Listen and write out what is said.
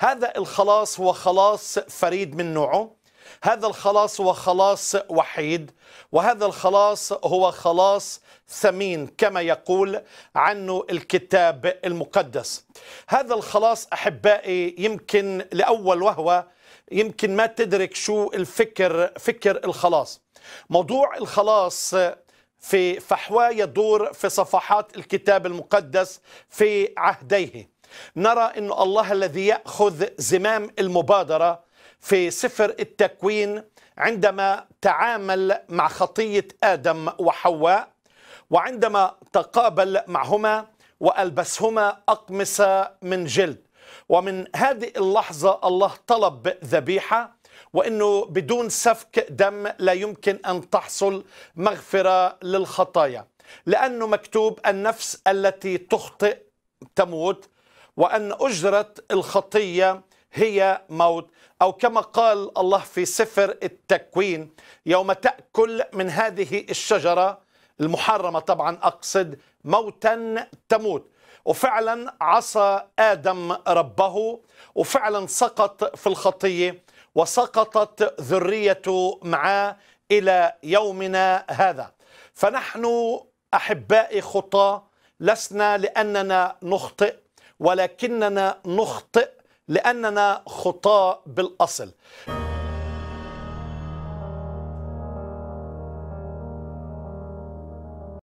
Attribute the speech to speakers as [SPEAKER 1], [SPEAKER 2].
[SPEAKER 1] هذا الخلاص هو خلاص فريد من نوعه هذا الخلاص هو خلاص وحيد وهذا الخلاص هو خلاص ثمين كما يقول عنه الكتاب المقدس هذا الخلاص احبائي يمكن لاول وهو يمكن ما تدرك شو الفكر فكر الخلاص موضوع الخلاص في فحوى يدور في صفحات الكتاب المقدس في عهديه نرى أن الله الذي يأخذ زمام المبادرة في سفر التكوين عندما تعامل مع خطية آدم وحواء وعندما تقابل معهما وألبسهما أقمصة من جلد ومن هذه اللحظة الله طلب ذبيحة وأنه بدون سفك دم لا يمكن أن تحصل مغفرة للخطايا لأنه مكتوب النفس التي تخطئ تموت وأن أجرة الخطية هي موت أو كما قال الله في سفر التكوين يوم تأكل من هذه الشجرة المحرمة طبعا أقصد موتا تموت وفعلا عصى آدم ربه وفعلا سقط في الخطية وسقطت ذريته معاه إلى يومنا هذا فنحن أحبائي خطاه لسنا لأننا نخطئ ولكننا نخطئ لأننا خطاء بالأصل